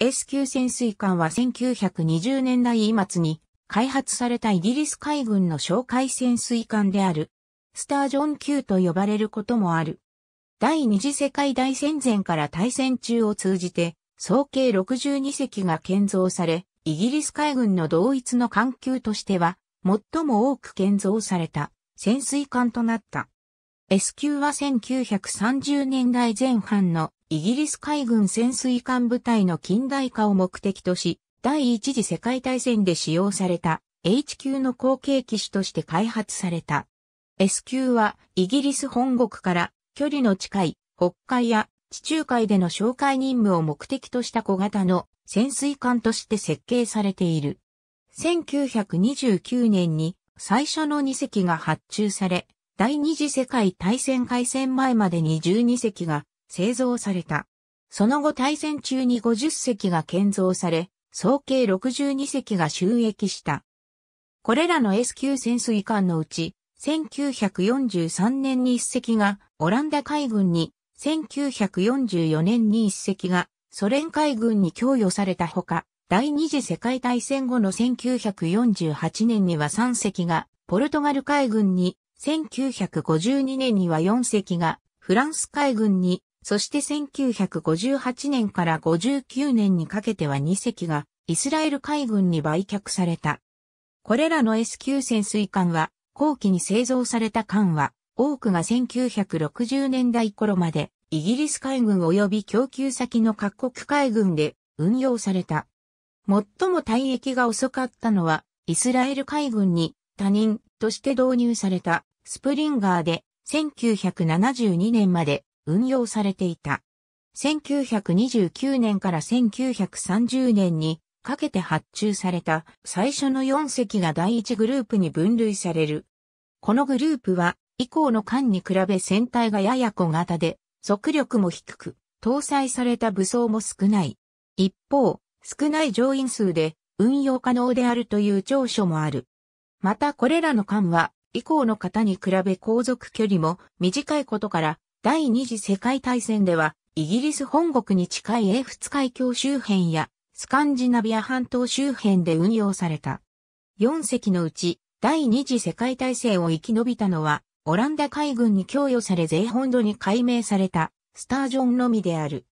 S 級潜水艦は1920年代末に開発されたイギリス海軍の哨戒潜水艦である、スタージョン級と呼ばれることもある。第二次世界大戦前から大戦中を通じて、総計62隻が建造され、イギリス海軍の同一の艦級としては、最も多く建造された潜水艦となった。S 級は1930年代前半のイギリス海軍潜水艦部隊の近代化を目的とし、第一次世界大戦で使用された H 級の後継機種として開発された。S 級はイギリス本国から距離の近い北海や地中海での紹介任務を目的とした小型の潜水艦として設計されている。1929年に最初の2隻が発注され、第二次世界大戦開戦前までに12隻が製造された。その後大戦中に50隻が建造され、総計62隻が収益した。これらの S 級潜水艦のうち、1943年に1隻がオランダ海軍に、1944年に1隻がソ連海軍に供与されたほか、第二次世界大戦後の1948年には3隻がポルトガル海軍に、1952年には4隻がフランス海軍に、そして1958年から59年にかけては2隻がイスラエル海軍に売却された。これらの S 級潜水艦は後期に製造された艦は多くが1960年代頃までイギリス海軍及び供給先の各国海軍で運用された。最も退役が遅かったのはイスラエル海軍に他人として導入されたスプリンガーで1972年まで運用されていた。1929年から1930年にかけて発注された最初の4隻が第1グループに分類される。このグループは以降の艦に比べ船体がやや小型で、速力も低く、搭載された武装も少ない。一方、少ない乗員数で運用可能であるという長所もある。またこれらの艦は以降の方に比べ航続距離も短いことから第二次世界大戦では、イギリス本国に近い英仏海峡周辺や、スカンジナビア半島周辺で運用された。4隻のうち、第二次世界大戦を生き延びたのは、オランダ海軍に供与され税本土に改名された、スタージョンのみである。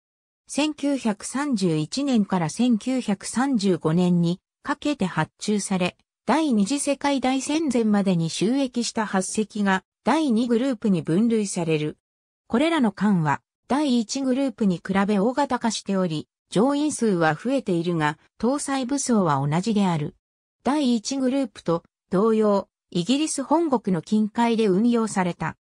1931年から1935年にかけて発注され、第二次世界大戦前までに収益した8隻が第2グループに分類される。これらの艦は第1グループに比べ大型化しており、乗員数は増えているが、搭載武装は同じである。第1グループと同様、イギリス本国の近海で運用された。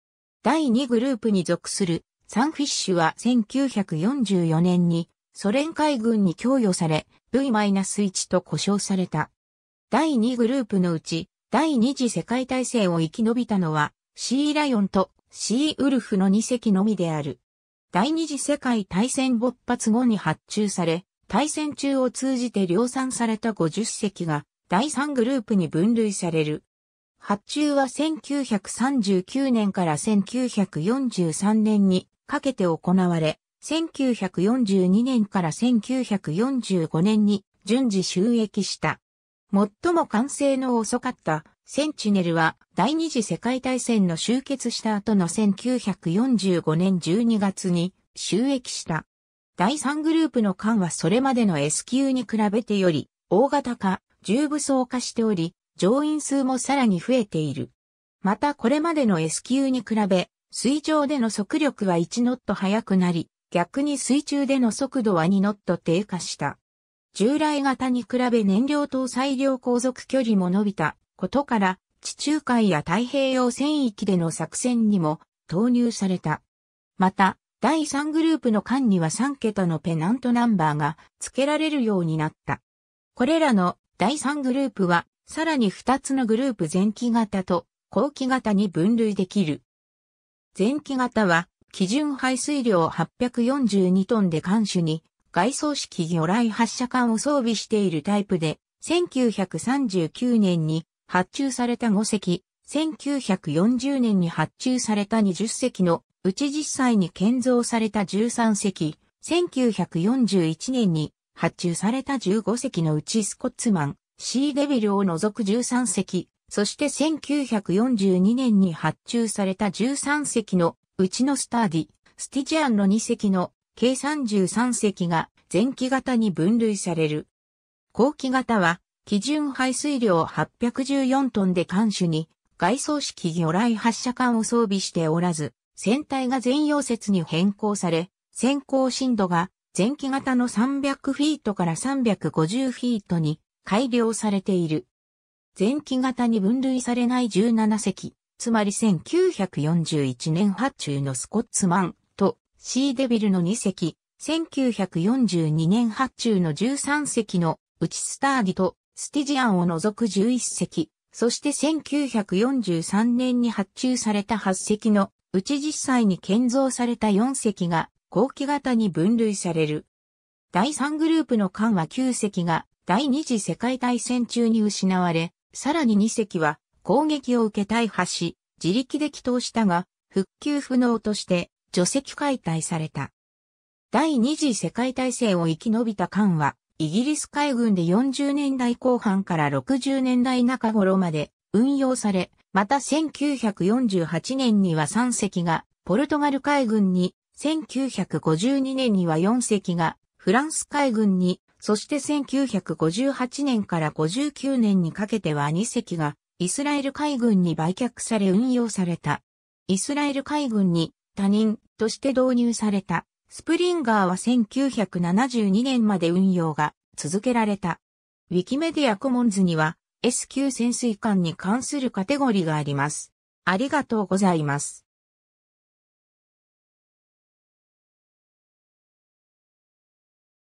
第2グループに属するサンフィッシュは1944年にソ連海軍に供与され V-1 と呼称された。第2グループのうち第二次世界大戦を生き延びたのはシーライオンとシーウルフの2隻のみである。第二次世界大戦勃発後に発注され、対戦中を通じて量産された50隻が第3グループに分類される。発注は1939年から1943年にかけて行われ、1942年から1945年に順次収益した。最も完成の遅かったセンチネルは第二次世界大戦の終結した後の1945年12月に収益した。第3グループの艦はそれまでの S 級に比べてより大型化、重武装化しており、乗員数もさらに増えている。またこれまでの S 級に比べ、水上での速力は1ノット速くなり、逆に水中での速度は2ノット低下した。従来型に比べ燃料搭載量航続距離も伸びたことから、地中海や太平洋戦域での作戦にも投入された。また、第3グループの間には3桁のペナントナンバーが付けられるようになった。これらの第3グループは、さらに2つのグループ前期型と後期型に分類できる。前期型は、基準排水量842トンで艦首に外装式魚雷発射管を装備しているタイプで、1939年に発注された5隻、1940年に発注された20隻のうち実際に建造された13隻、1941年に発注された15隻のうちスコッツマン、シーデビルを除く13隻、そして1942年に発注された13隻のうちのスターディ、スティジアンの2隻の計33隻が前期型に分類される。後期型は、基準排水量814トンで艦首に、外装式魚雷発射管を装備しておらず、船体が全溶接に変更され、先行深度が前期型の300フィートから350フィートに改良されている。前期型に分類されない17隻、つまり1941年発注のスコッツマン、シーデビルの2隻、1942年発注の13隻のうちスターディとスティジアンを除く11隻、そして1943年に発注された8隻のうち実際に建造された4隻が後期型に分類される。第3グループの艦は9隻が第二次世界大戦中に失われ、さらに2隻は攻撃を受け大破し、自力で帰投したが、復旧不能として除籍解体された。第二次世界大戦を生き延びた艦は、イギリス海軍で40年代後半から60年代中頃まで運用され、また1948年には3隻がポルトガル海軍に、1952年には4隻がフランス海軍に、そして1958年から59年にかけては2隻がイスラエル海軍に売却され運用された。イスラエル海軍に他人として導入された。スプリンガーは1972年まで運用が続けられた。ウィキメディアコモンズには S 級潜水艦に関するカテゴリーがあります。ありがとうございます。